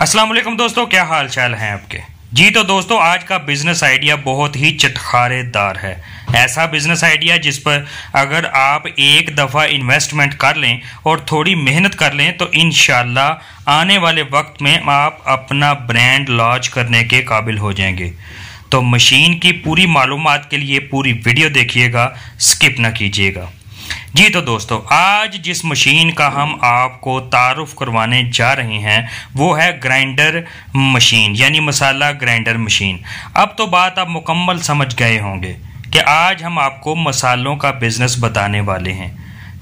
असलम दोस्तों क्या हाल चाल हैं आपके जी तो दोस्तों आज का बिजनेस आइडिया बहुत ही चटखारेदार है ऐसा बिजनेस आइडिया जिस पर अगर आप एक दफ़ा इन्वेस्टमेंट कर लें और थोड़ी मेहनत कर लें तो इन आने वाले वक्त में आप अपना ब्रांड लॉन्च करने के काबिल हो जाएंगे तो मशीन की पूरी मालूम के लिए पूरी वीडियो देखिएगा स्किप ना कीजिएगा जी तो दोस्तों आज जिस मशीन का हम आपको तारुफ करवाने जा रहे हैं वो है ग्राइंडर मशीन यानी मसाला ग्राइंडर मशीन अब तो बात आप मुकम्मल समझ गए होंगे कि आज हम आपको मसालों का बिज़नेस बताने वाले हैं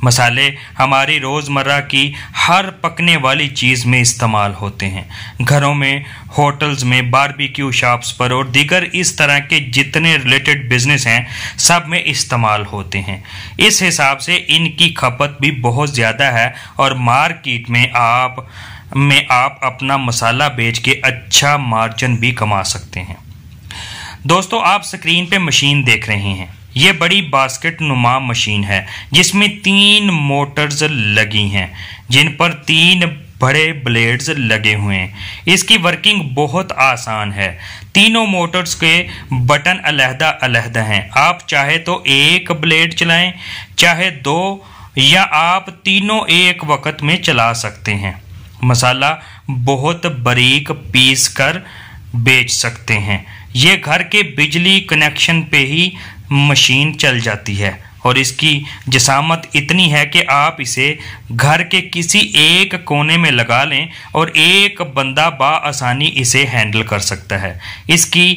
मसाले हमारी रोज़मर्रा की हर पकने वाली चीज़ में इस्तेमाल होते हैं घरों में होटल्स में बारबेक्यू शॉप्स पर और दीगर इस तरह के जितने रिलेटेड बिजनेस हैं सब में इस्तेमाल होते हैं इस हिसाब से इनकी खपत भी बहुत ज़्यादा है और मार्केट में आप में आप अपना मसाला बेच के अच्छा मार्जिन भी कमा सकते हैं दोस्तों आप स्क्रीन पे मशीन देख रहे हैं ये बड़ी बास्केट नुमा मशीन है जिसमें तीन मोटर्स लगी हैं जिन पर तीन बड़े ब्लेड्स लगे हुए हैं इसकी वर्किंग बहुत आसान है तीनों मोटर्स के बटन अलहदा अलहदा हैं आप चाहे तो एक ब्लेड चलाएं चाहे दो या आप तीनों एक वक्त में चला सकते हैं मसाला बहुत बारीक पीस कर बेच सकते हैं ये घर के बिजली कनेक्शन पे ही मशीन चल जाती है और इसकी जसामत इतनी है कि आप इसे घर के किसी एक कोने में लगा लें और एक बंदा आसानी इसे हैंडल कर सकता है इसकी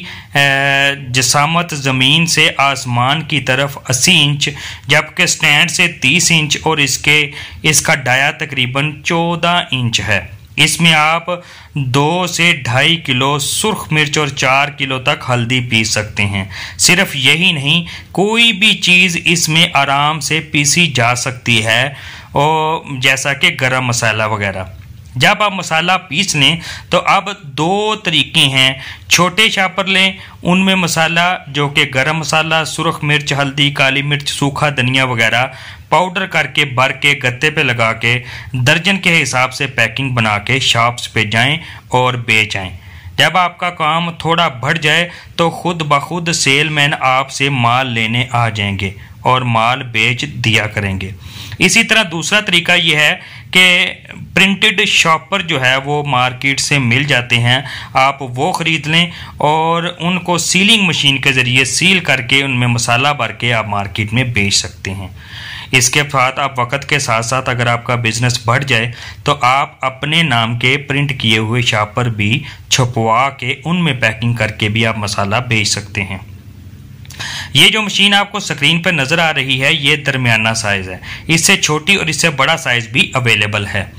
जसामत ज़मीन से आसमान की तरफ 80 इंच जबकि स्टैंड से 30 इंच और इसके इसका डाया तकरीबन 14 इंच है इसमें आप दो से ढाई किलो सुर्ख मिर्च और चार किलो तक हल्दी पीस सकते हैं सिर्फ यही नहीं कोई भी चीज़ इसमें आराम से पीसी जा सकती है और जैसा कि गरम मसाला वगैरह जब आप मसाला पीस लें तो अब दो तरीके हैं छोटे शापर लें उनमें मसाला जो कि गरम मसाला सुरख मिर्च हल्दी काली मिर्च सूखा धनिया वगैरह पाउडर करके भर के गत्ते पे लगा के दर्जन के हिसाब से पैकिंग बना के शॉप्स पे जाएं और बेच आएँ जब आपका काम थोड़ा बढ़ जाए तो खुद ब खुद सेलमैन आपसे माल लेने आ जाएंगे और माल बेच दिया करेंगे इसी तरह दूसरा तरीका यह है कि प्रिंटेड शॉपर जो है वो मार्केट से मिल जाते हैं आप वो ख़रीद लें और उनको सीलिंग मशीन के ज़रिए सील करके उनमें मसाला भर के आप मार्केट में बेच सकते हैं इसके साथ आप वक्त के साथ साथ अगर आपका बिज़नेस बढ़ जाए तो आप अपने नाम के प्रिंट किए हुए शॉपर भी छपवा के उनमें पैकिंग करके भी आप मसाला बेच सकते हैं ये जो मशीन आपको स्क्रीन पर नज़र आ रही है ये दरमियाना साइज़ है इससे छोटी और इससे बड़ा साइज़ भी अवेलेबल है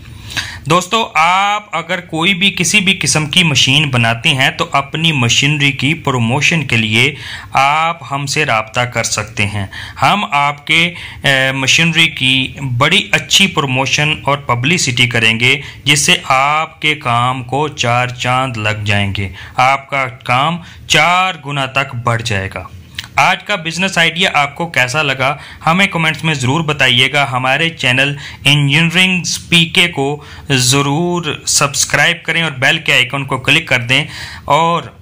दोस्तों आप अगर कोई भी किसी भी किस्म की मशीन बनाते हैं तो अपनी मशीनरी की प्रमोशन के लिए आप हमसे रबता कर सकते हैं हम आपके मशीनरी की बड़ी अच्छी प्रमोशन और पब्लिसिटी करेंगे जिससे आपके काम को चार चांद लग जाएंगे आपका काम चार गुना तक बढ़ जाएगा आज का बिजनेस आइडिया आपको कैसा लगा हमें कमेंट्स में ज़रूर बताइएगा हमारे चैनल इंजीनियरिंग स्पीके को ज़रूर सब्सक्राइब करें और बेल के आइकन को क्लिक कर दें और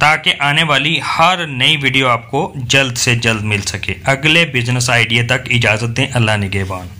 ताकि आने वाली हर नई वीडियो आपको जल्द से जल्द मिल सके अगले बिजनेस आइडिया तक इजाज़त दें अल्लाह निगेबान